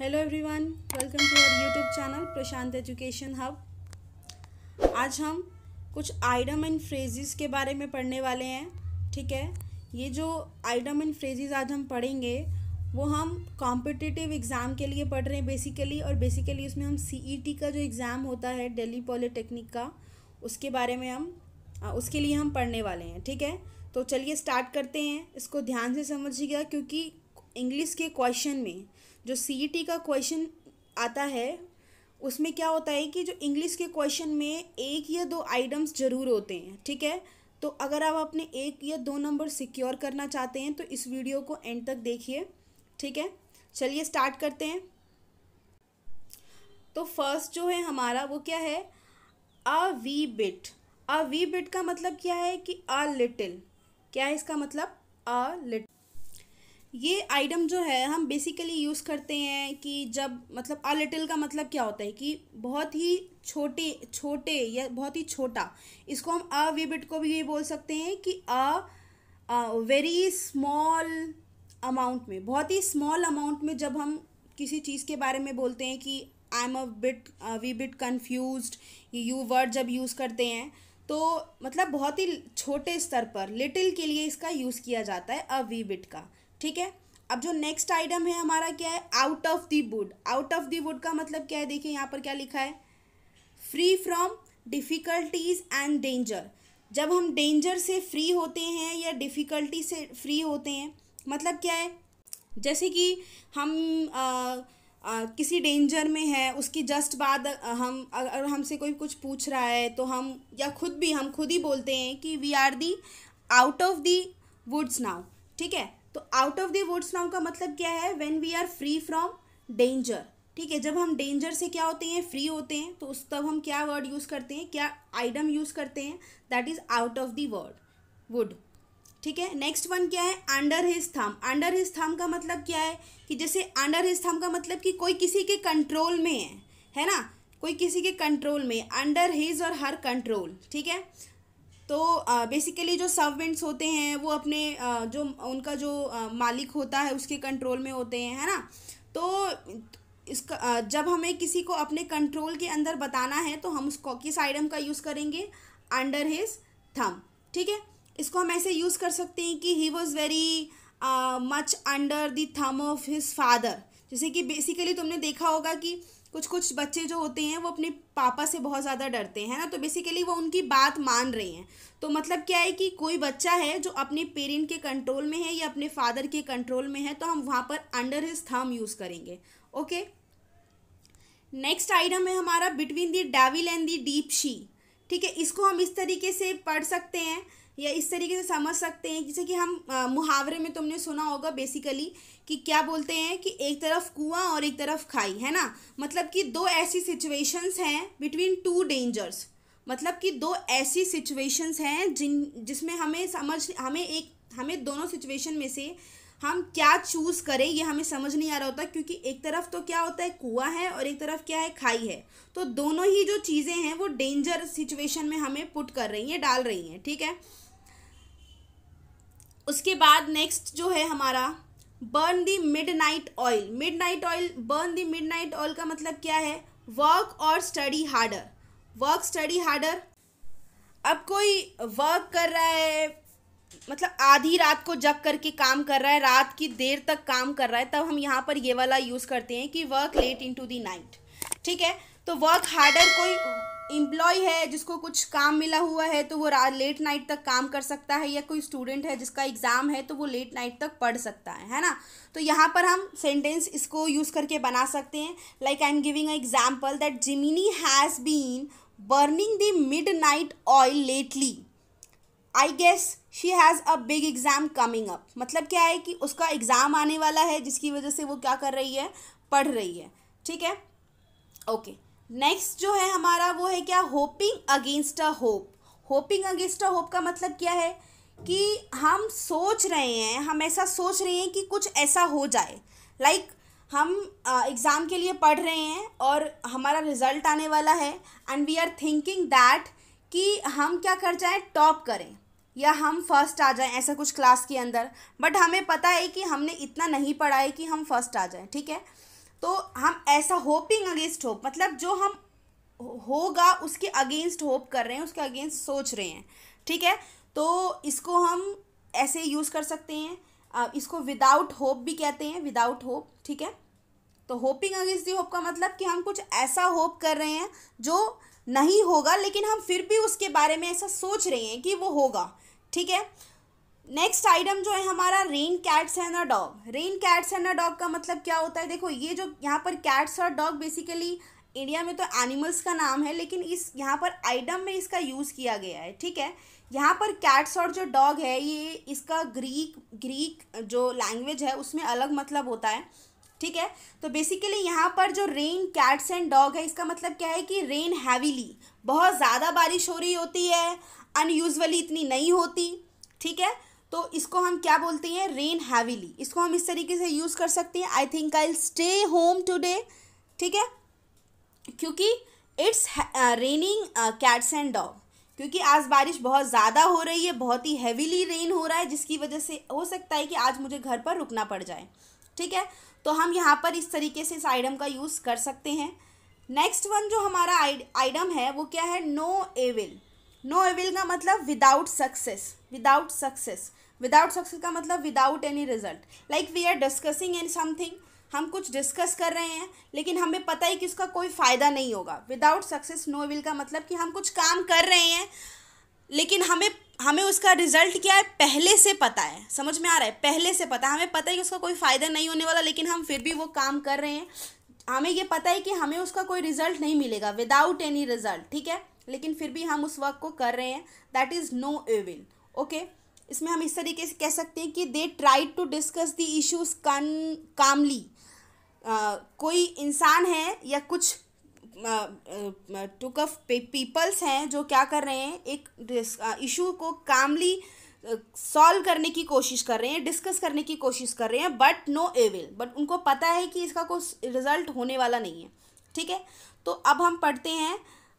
Hello everyone welcome to our YouTube channel Prashant education hub आज हम कुछ आइडम एंड फ्रेजेस के बारे में पढ़ने वाले हैं ठीक है ये जो आइडम एंड फ्रेजेस आज हम पढ़ेंगे वो हम कॉम्पिटिटिव एग्ज़ाम के लिए पढ़ रहे हैं बेसिकली और बेसिकली उसमें हम सी e का जो एग्ज़ाम होता है डेली पॉलिटेक्निक का उसके बारे में हम उसके लिए हम पढ़ने वाले हैं ठीक है तो चलिए स्टार्ट करते हैं इसको ध्यान से समझिएगा क्योंकि इंग्लिश के क्वेश्चन में जो सी e का क्वेश्चन आता है उसमें क्या होता है कि जो इंग्लिश के क्वेश्चन में एक या दो आइटम्स जरूर होते हैं ठीक है तो अगर आप अपने एक या दो नंबर सिक्योर करना चाहते हैं तो इस वीडियो को एंड तक देखिए ठीक है चलिए स्टार्ट करते हैं तो फर्स्ट जो है हमारा वो क्या है a wee bit a wee bit का मतलब क्या है कि अ लिटिल क्या है इसका मतलब अ लिटिल ये आइटम जो है हम बेसिकली यूज़ करते हैं कि जब मतलब अ लिटिल का मतलब क्या होता है कि बहुत ही छोटे छोटे या बहुत ही छोटा इसको हम अ वी बिट को भी ये बोल सकते हैं कि अ वेरी स्मॉल अमाउंट में बहुत ही स्मॉल अमाउंट में जब हम किसी चीज़ के बारे में बोलते हैं कि I am a bit wee bit confuse you word जब यूज़ करते हैं तो मतलब बहुत ही छोटे स्तर पर लिटिल के लिए इसका यूज़ किया जाता है अ वी बिट का ठीक है अब जो नेक्स्ट आइटम है हमारा क्या है out of the wood out of the wood का मतलब क्या है देखिए यहाँ पर क्या लिखा है free from difficulties and danger जब हम डेंजर से फ्री होते हैं या डिफ़िकल्टी से फ्री होते हैं मतलब क्या है जैसे कि हम आ, आ, किसी डेंजर में है उसकी जस्ट बाद हम अगर हमसे कोई कुछ पूछ रहा है तो हम या खुद भी हम खुद ही बोलते हैं कि we are the out of the woods now ठीक है तो out of the woods now का मतलब क्या है when we are free from danger ठीक है जब हम डेंजर से क्या होते हैं फ्री होते हैं तो उस तब हम क्या वर्ड यूज़ करते हैं क्या आइडम यूज़ करते हैं that is out of the word wood ठीक है नेक्स्ट वन क्या है under his thumb under his thumb का मतलब क्या है कि जैसे अंडर हिज थम का मतलब कि कोई किसी के कंट्रोल में है है ना कोई किसी के कंट्रोल में अंडर हिज और हर कंट्रोल ठीक है तो बेसिकली जो सर्वेंट्स होते हैं वो अपने जो उनका जो मालिक होता है उसके कंट्रोल में होते हैं है ना तो इसका जब हमें किसी को अपने कंट्रोल के अंदर बताना है तो हम उसको किस साइडम का यूज़ करेंगे अंडर हिज थम ठीक है इसको हम ऐसे यूज़ कर सकते हैं कि he was very much under the thumb of his father जैसे कि बेसिकली तुमने देखा होगा कि कुछ कुछ बच्चे जो होते हैं वो अपने पापा से बहुत ज़्यादा डरते हैं ना तो बेसिकली वो उनकी बात मान रहे हैं तो मतलब क्या है कि कोई बच्चा है जो अपने पेरेंट के कंट्रोल में है या अपने फादर के कंट्रोल में है तो हम वहाँ पर अंडर हिज थम यूज़ करेंगे ओके नेक्स्ट आइटम है हमारा between the devil and the deep sea ठीक है इसको हम इस तरीके से पढ़ सकते हैं या इस तरीके से समझ सकते हैं जैसे कि हम आ, मुहावरे में तुमने सुना होगा बेसिकली कि क्या बोलते हैं कि एक तरफ कुआं और एक तरफ खाई है ना मतलब कि दो ऐसी सिचुएशंस हैं बिटवीन टू डेंजर्स मतलब कि दो ऐसी सिचुएशंस हैं जिन जिसमें हमें समझ हमें एक हमें दोनों सिचुएशन में से हम क्या चूज़ करें ये हमें समझ नहीं आ रहा होता क्योंकि एक तरफ तो क्या होता है कुआं है और एक तरफ क्या है खाई है तो दोनों ही जो चीज़ें हैं वो डेंजर सिचुएशन में हमें पुट कर रही हैं डाल रही हैं ठीक है उसके बाद नेक्स्ट जो है हमारा burn the midnight oil midnight oil burn the midnight oil का मतलब क्या है वर्क और study harder work study harder अब कोई वर्क कर रहा है मतलब आधी रात को जग करके काम कर रहा है रात की देर तक काम कर रहा है तब हम यहाँ पर ये वाला यूज़ करते हैं कि work late into the night ठीक है तो वर्क हार्डर कोई एम्प्लॉय है जिसको कुछ काम मिला हुआ है तो वो लेट नाइट तक काम कर सकता है या कोई स्टूडेंट है जिसका एग्ज़ाम है तो वो लेट नाइट तक पढ़ सकता है है ना तो यहाँ पर हम सेंटेंस इसको यूज़ करके बना सकते हैं like I am giving a example that जिमिनी has been burning the midnight oil lately I guess she has a big exam coming up मतलब क्या है कि उसका एग्ज़ाम आने वाला है जिसकी वजह से वो क्या कर रही है पढ़ रही है ठीक है ओके okay. नेक्स्ट जो है हमारा वो है क्या hoping against a hope hoping against a hope का मतलब क्या है कि हम सोच रहे हैं हम ऐसा सोच रहे हैं कि कुछ ऐसा हो जाए लाइक like, हम एग्ज़ाम के लिए पढ़ रहे हैं और हमारा रिजल्ट आने वाला है and we are thinking that कि हम क्या कर जाएँ टॉप करें या हम फर्स्ट आ जाएँ ऐसा कुछ क्लास के अंदर बट हमें पता है कि हमने इतना नहीं पढ़ा है कि हम फर्स्ट आ जाएँ ठीक है तो हम ऐसा होपिंग अगेंस्ट होप मतलब जो हम होगा उसके अगेंस्ट होप कर रहे हैं उसके अगेंस्ट सोच रहे हैं ठीक है तो इसको हम ऐसे यूज़ कर सकते हैं इसको विदाउट होप भी कहते हैं विदाउट होप ठीक है तो होपिंग अगेंस्ट दी होप का मतलब कि हम कुछ ऐसा होप कर रहे हैं जो नहीं होगा लेकिन हम फिर भी उसके बारे में ऐसा सोच रहे हैं कि वो होगा ठीक है नेक्स्ट आइटम जो है हमारा rain cats and a dog rain cats and a dog का मतलब क्या होता है देखो ये जो यहाँ पर कैट्स और डॉग बेसिकली इंडिया में तो एनिमल्स का नाम है लेकिन इस यहाँ पर आइटम में इसका यूज़ किया गया है ठीक है यहाँ पर कैट्स और जो डॉग है ये इसका ग्रीक ग्रीक जो लैंग्वेज है उसमें अलग मतलब होता है ठीक है तो बेसिकली यहाँ पर जो रेन कैट्स एंड डॉग है इसका मतलब क्या है कि रेन हैवीली बहुत ज़्यादा बारिश हो रही होती है अनयूजली इतनी नहीं होती ठीक है तो इसको हम क्या बोलते हैं रेन हैवीली इसको हम इस तरीके से यूज़ कर सकते हैं I think I stay home today ठीक है क्योंकि it's raining cats and dog क्योंकि आज बारिश बहुत ज़्यादा हो रही है बहुत ही हैवीली रेन हो रहा है जिसकी वजह से हो सकता है कि आज मुझे घर पर रुकना पड़ जाए ठीक है तो हम यहाँ पर इस तरीके से इस आइडम का यूज़ कर सकते हैं नेक्स्ट वन जो हमारा आइडम है वो क्या है नो एविल नो एविल का मतलब without success without success without success का मतलब without any result like we are discussing an something हम कुछ डिस्कस कर रहे हैं लेकिन हमें पता है कि उसका कोई फ़ायदा नहीं होगा विदाउट सक्सेस नो विल का मतलब कि हम कुछ काम कर रहे हैं लेकिन हमें हमें उसका रिजल्ट क्या है पहले से पता है समझ में आ रहा है पहले से पता है हमें पता है कि उसका कोई फ़ायदा नहीं होने वाला लेकिन हम फिर भी वो काम कर रहे हैं हमें ये पता है कि हमें उसका कोई रिजल्ट नहीं मिलेगा विदाउट एनी रिजल्ट ठीक है लेकिन फिर भी हम उस वर्क को कर रहे हैं that is no avail okay इसमें हम इस तरीके से कह सकते हैं कि they try to discuss the issues कन कामली कोई इंसान है या कुछ टुक ऑफ पीपल्स हैं जो क्या कर रहे हैं एक इशू को कामली सॉल्व करने की कोशिश कर रहे हैं डिस्कस करने की कोशिश कर रहे हैं बट नो एविल बट उनको पता है कि इसका कोई रिजल्ट होने वाला नहीं है ठीक है तो अब हम पढ़ते हैं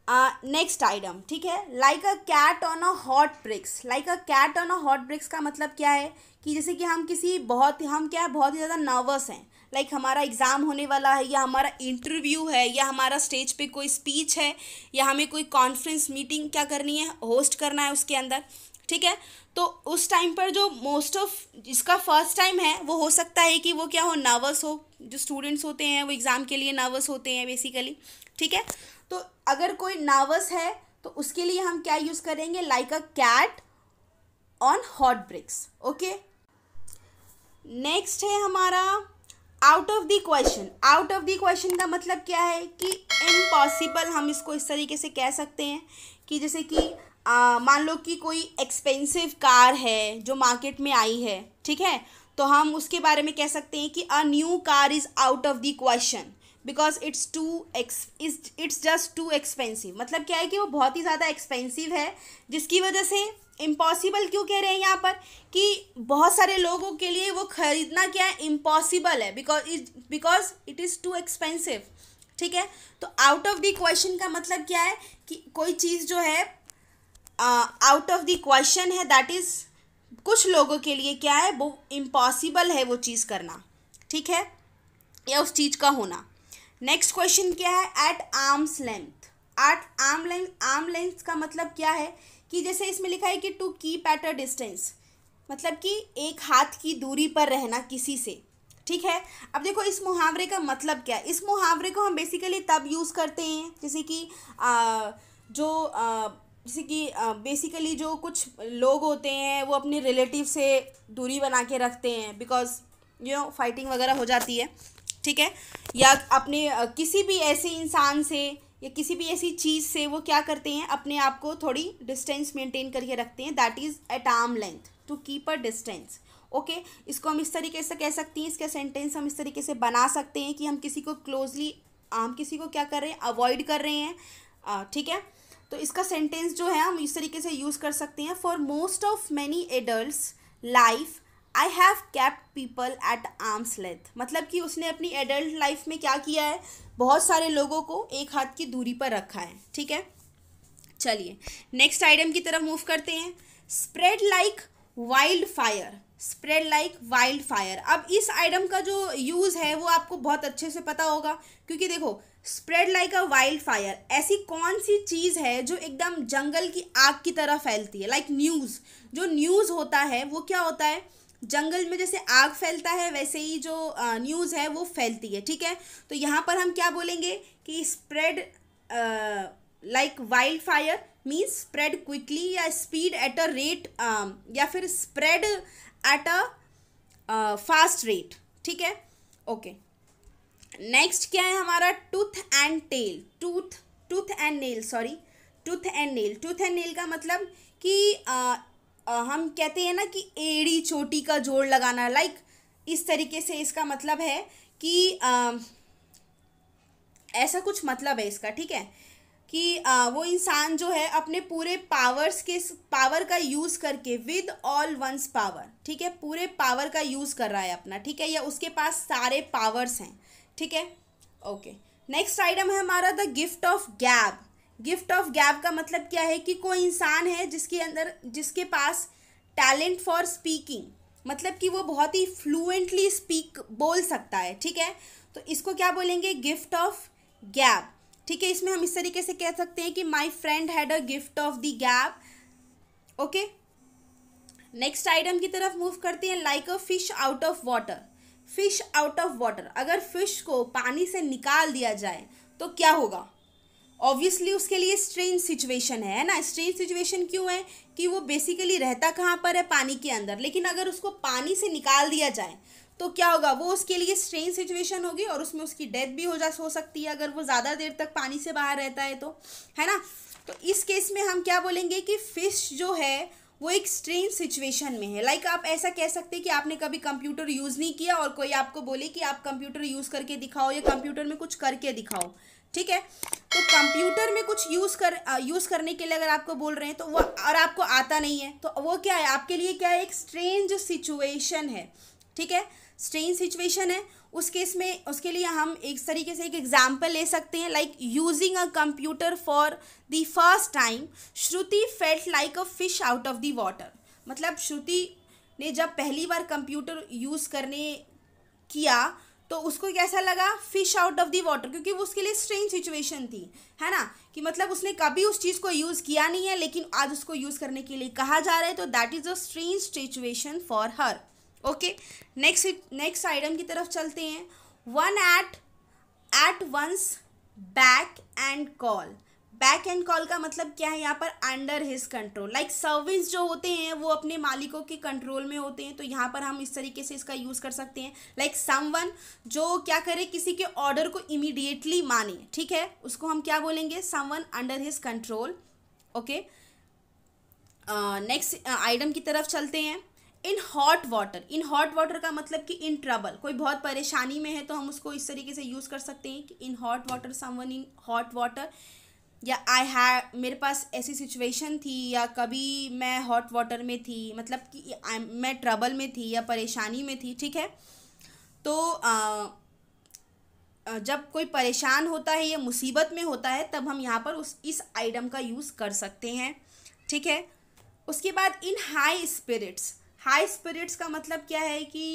नेक्स्ट आइटम ठीक है like a cat on a hot bricks like a cat on a hot bricks का मतलब क्या है कि जैसे कि हम किसी बहुत हम क्या है बहुत ही ज़्यादा नर्वस हैं लाइक like हमारा एग्ज़ाम होने वाला है या हमारा इंटरव्यू है या हमारा स्टेज पे कोई स्पीच है या हमें कोई कॉन्फ्रेंस मीटिंग क्या करनी है होस्ट करना है उसके अंदर ठीक है तो उस टाइम पर जो मोस्ट ऑफ जिसका फर्स्ट टाइम है वो हो सकता है कि वो क्या हो नर्वस हो जो स्टूडेंट्स होते हैं वो एग्ज़ाम के लिए नर्वस होते हैं बेसिकली ठीक है तो अगर कोई नावस है तो उसके लिए हम क्या यूज़ करेंगे like a cat on hot bricks okay next है हमारा out of the question out of the question का मतलब क्या है कि इम्पॉसिबल हम इसको इस तरीके से कह सकते हैं कि जैसे कि मान लो कि कोई एक्सपेंसिव कार है जो मार्केट में आई है ठीक है तो हम उसके बारे में कह सकते हैं कि a new car is out of the question because it's too ex it's just too expensive मतलब क्या है कि वो बहुत ही ज़्यादा एक्सपेंसिव है जिसकी वजह से इम्पॉसिबल क्यों कह रहे हैं यहाँ पर कि बहुत सारे लोगों के लिए वो खरीदना क्या है इम्पॉसिबल है because because it is too expensive ठीक है तो आउट ऑफ द क्वेश्चन का मतलब क्या है कि कोई चीज़ जो है आउट ऑफ द क्वेश्चन है दैट इज़ कुछ लोगों के लिए क्या है वो इम्पॉसिबल है वो चीज़ करना ठीक है या उस चीज़ का होना नेक्स्ट क्वेश्चन क्या है at arms length at arm length arm length का मतलब क्या है कि जैसे इसमें लिखा है कि to keep at a distance मतलब कि एक हाथ की दूरी पर रहना किसी से ठीक है अब देखो इस मुहावरे का मतलब क्या है इस मुहावरे को हम बेसिकली तब यूज़ करते हैं जैसे कि आ, जो आ, जैसे कि बेसिकली जो कुछ लोग होते हैं वो अपने रिलेटिव से दूरी बना के रखते हैं बिकॉज यू नो फाइटिंग वगैरह हो जाती है ठीक है या अपने किसी भी ऐसे इंसान से या किसी भी ऐसी चीज़ से वो क्या करते हैं अपने आप को थोड़ी डिस्टेंस मेंटेन करके रखते हैं that is at arm length to keep a distance okay इसको हम इस तरीके से कह सकते हैं इसका सेंटेंस हम इस तरीके से बना सकते हैं कि हम किसी को क्लोजली हम किसी को क्या कर रहे हैं अवॉइड कर रहे हैं ठीक है तो इसका सेंटेंस जो है हम इस तरीके से यूज़ कर सकते हैं for most of many adult life I have kept people at arms length मतलब कि उसने अपनी एडल्ट लाइफ में क्या किया है बहुत सारे लोगों को एक हाथ की दूरी पर रखा है ठीक है चलिए नेक्स्ट आइटम की तरफ मूव करते हैं spread like wildfire spread like wildfire अब इस आइटम का जो यूज़ है वो आपको बहुत अच्छे से पता होगा क्योंकि देखो spread like a wildfire ऐसी कौन सी चीज़ है जो एकदम जंगल की आग की तरह फैलती है लाइक like न्यूज़ जो न्यूज़ होता है वो क्या होता है जंगल में जैसे आग फैलता है वैसे ही जो न्यूज़ है वो फैलती है ठीक है तो यहाँ पर हम क्या बोलेंगे कि spread like wildfire means spread quickly या स्पीड एट अ रेट या फिर spread at a fast rate ठीक है ओके नेक्स्ट क्या है हमारा tooth and tail tooth tooth and nail sorry tooth and nail tooth and nail का मतलब कि uh, हम कहते हैं ना कि एड़ी चोटी का जोड़ लगाना लाइक इस तरीके से इसका मतलब है कि आ, ऐसा कुछ मतलब है इसका ठीक है कि आ, वो इंसान जो है अपने पूरे पावर्स के पावर का यूज़ करके विद ऑल वंस पावर ठीक है पूरे पावर का यूज़ कर रहा है अपना ठीक है या उसके पास सारे पावर्स हैं ठीक है ओके नेक्स्ट आइटम है हमारा the gift of gab gift of gap का मतलब क्या है कि कोई इंसान है जिसके अंदर जिसके पास टैलेंट फॉर स्पीकिंग मतलब कि वो बहुत ही फ्लुएंटली स्पीक बोल सकता है ठीक है तो इसको क्या बोलेंगे गिफ्ट ऑफ गैप ठीक है इसमें हम इस तरीके से कह सकते हैं कि my friend had a gift of the gap okay next item की तरफ मूव करते हैं like a fish out of water fish out of water अगर फिश को पानी से निकाल दिया जाए तो क्या होगा ऑब्वियसली उसके लिए स्ट्रेंज सिचुएशन है ना स्ट्रेंज सिचुएशन क्यों है कि वो बेसिकली रहता कहाँ पर है पानी के अंदर लेकिन अगर उसको पानी से निकाल दिया जाए तो क्या होगा वो उसके लिए स्ट्रेंज सिचुएशन होगी और उसमें उसकी डेथ भी हो जा हो सकती है अगर वो ज़्यादा देर तक पानी से बाहर रहता है तो है ना तो इस केस में हम क्या बोलेंगे कि फ़िश जो है वो एक स्ट्रेंज सिचुएशन में है लाइक like आप ऐसा कह सकते हैं कि आपने कभी कंप्यूटर यूज़ नहीं किया और कोई आपको बोले कि आप कंप्यूटर यूज़ करके दिखाओ या कंप्यूटर में कुछ करके दिखाओ ठीक है तो कंप्यूटर में कुछ यूज़ कर यूज़ करने के लिए अगर आपको बोल रहे हैं तो वो और आपको आता नहीं है तो वो क्या है आपके लिए क्या है एक स्ट्रेंज सिचुएशन है ठीक है स्ट्रेंज सिचुएशन है उस केस में उसके लिए हम एक तरीके से एक एग्जाम्पल ले सकते हैं like using a computer for the first time Shruti felt like a fish out of the water मतलब श्रुति ने जब पहली बार कंप्यूटर यूज़ करने किया तो उसको कैसा लगा fish out of the water क्योंकि वो उसके लिए स्ट्रेंज सिचुएशन थी है ना कि मतलब उसने कभी उस चीज़ को यूज़ किया नहीं है लेकिन आज उसको यूज़ करने के लिए कहा जा रहा है तो that is a strange situation for her okay next next item की तरफ चलते हैं one at at once beck and call beck and call का मतलब क्या है यहाँ पर under his control like service जो होते हैं वो अपने मालिकों के कंट्रोल में होते हैं तो यहाँ पर हम इस तरीके से इसका यूज़ कर सकते हैं लाइक like समवन जो क्या करे किसी के ऑर्डर को इमीडिएटली माने ठीक है उसको हम क्या बोलेंगे someone under his control okay next item की तरफ चलते हैं in hot water in hot water का मतलब कि इन ट्रबल कोई बहुत परेशानी में है तो हम उसको इस तरीके से यूज़ कर सकते हैं कि in hot water someone in hot water या आई है मेरे पास ऐसी सिचुएशन थी या कभी मैं हॉट वाटर में थी मतलब कि मैं ट्रबल में थी या परेशानी में थी ठीक है तो आ, जब कोई परेशान होता है या मुसीबत में होता है तब हम यहाँ पर उस इस आइटम का यूज़ कर सकते हैं ठीक है उसके बाद in high spirits high spirits का मतलब क्या है कि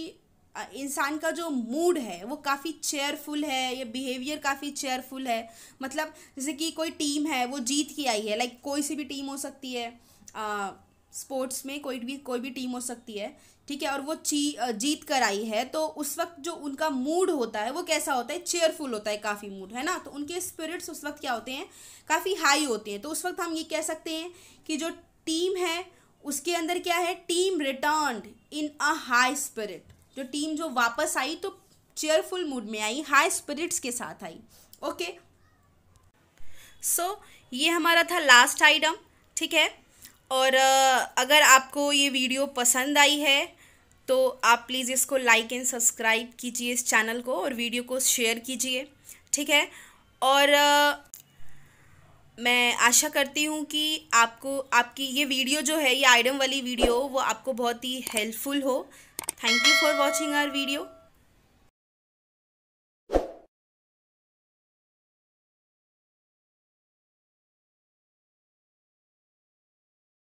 इंसान का जो मूड है वो काफ़ी चेयरफुल है या बिहेवियर काफ़ी चेयरफुल है मतलब जैसे कि कोई टीम है वो जीत के आई है लाइक कोई सी भी टीम हो सकती है स्पोर्ट्स में कोई भी कोई भी टीम हो सकती है ठीक है और वो ची जीत कर आई है तो उस वक्त जो उनका मूड होता है वो कैसा होता है चेयरफुल होता है काफ़ी मूड है ना तो उनके स्पिरिट्स उस वक्त क्या होते हैं काफ़ी हाई होते हैं तो उस वक्त हम ये कह सकते हैं कि जो टीम है उसके अंदर क्या है team return in a high spirit जो टीम जो वापस आई तो चेयरफुल मूड में आई हाई स्पिरिट्स के साथ आई ओके सो ये हमारा था लास्ट आइटम ठीक है और अगर आपको ये वीडियो पसंद आई है तो आप प्लीज़ इसको लाइक एंड सब्सक्राइब कीजिए इस चैनल को और वीडियो को शेयर कीजिए ठीक है और मैं आशा करती हूँ कि आपको आपकी ये वीडियो जो है ये आइडम वाली वीडियो वो आपको बहुत ही हेल्पफुल हो Thank you for watching our video.